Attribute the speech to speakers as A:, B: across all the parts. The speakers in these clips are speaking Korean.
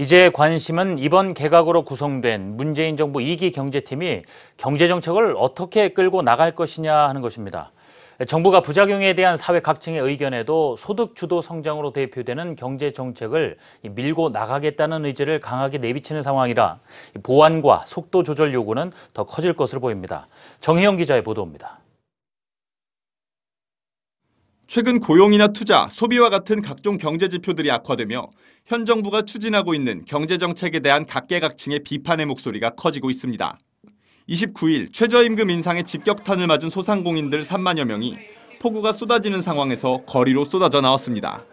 A: 이제 관심은 이번 개각으로 구성된 문재인 정부 2기 경제팀이 경제정책을 어떻게 끌고 나갈 것이냐 하는 것입니다. 정부가 부작용에 대한 사회 각층의 의견에도 소득 주도 성장으로 대표되는 경제 정책을 밀고 나가겠다는 의지를 강하게 내비치는 상황이라 보완과 속도 조절 요구는 더 커질 것으로 보입니다. 정희영 기자의 보도입니다.
B: 최근 고용이나 투자, 소비와 같은 각종 경제 지표들이 악화되며 현 정부가 추진하고 있는 경제 정책에 대한 각계각층의 비판의 목소리가 커지고 있습니다. 29일 최저임금 인상에 직격탄을 맞은 소상공인들 3만여 명이 폭우가 쏟아지는 상황에서 거리로 쏟아져 나왔습니다.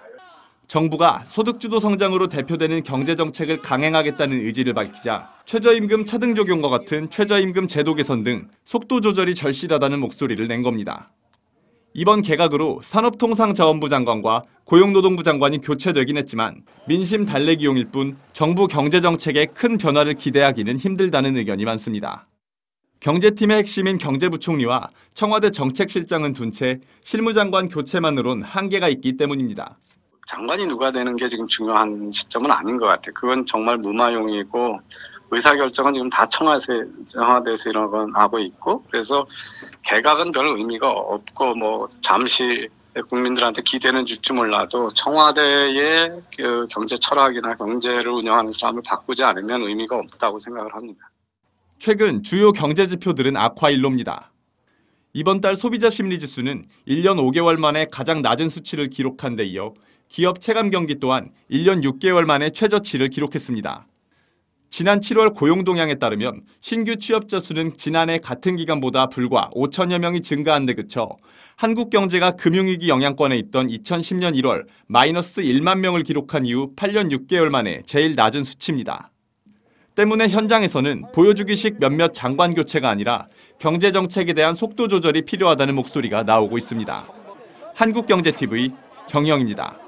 B: 정부가 소득주도 성장으로 대표되는 경제정책을 강행하겠다는 의지를 밝히자 최저임금 차등 적용과 같은 최저임금 제도 개선 등 속도 조절이 절실하다는 목소리를 낸 겁니다. 이번 개각으로 산업통상자원부 장관과 고용노동부 장관이 교체되긴 했지만 민심 달래기용일 뿐 정부 경제정책에 큰 변화를 기대하기는 힘들다는 의견이 많습니다. 경제팀의 핵심인 경제부총리와 청와대 정책실장은 둔 채 실무장관 교체만으론 한계가 있기 때문입니다.
C: 장관이 누가 되는 게 지금 중요한 시점은 아닌 것 같아요. 그건 정말 무마용이고 의사결정은 지금 다 청와대, 청와대에서 일어나고 있고 그래서 개각은 별 의미가 없고 뭐 잠시 국민들한테 기대는 줄지 몰라도 청와대의 그 경제 철학이나 경제를 운영하는 사람을 바꾸지 않으면 의미가 없다고 생각을 합니다.
B: 최근 주요 경제 지표들은 악화 일로입니다. 이번 달 소비자 심리 지수는 1년 5개월 만에 가장 낮은 수치를 기록한 데 이어 기업 체감 경기 또한 1년 6개월 만에 최저치를 기록했습니다. 지난 7월 고용동향에 따르면 신규 취업자 수는 지난해 같은 기간보다 불과 5천여 명이 증가한 데 그쳐 한국 경제가 금융위기 영향권에 있던 2010년 1월 마이너스 1만 명을 기록한 이후 8년 6개월 만에 제일 낮은 수치입니다. 때문에 현장에서는 보여주기식 몇몇 장관 교체가 아니라 경제정책에 대한 속도 조절이 필요하다는 목소리가 나오고 있습니다. 한국경제TV 경영입니다.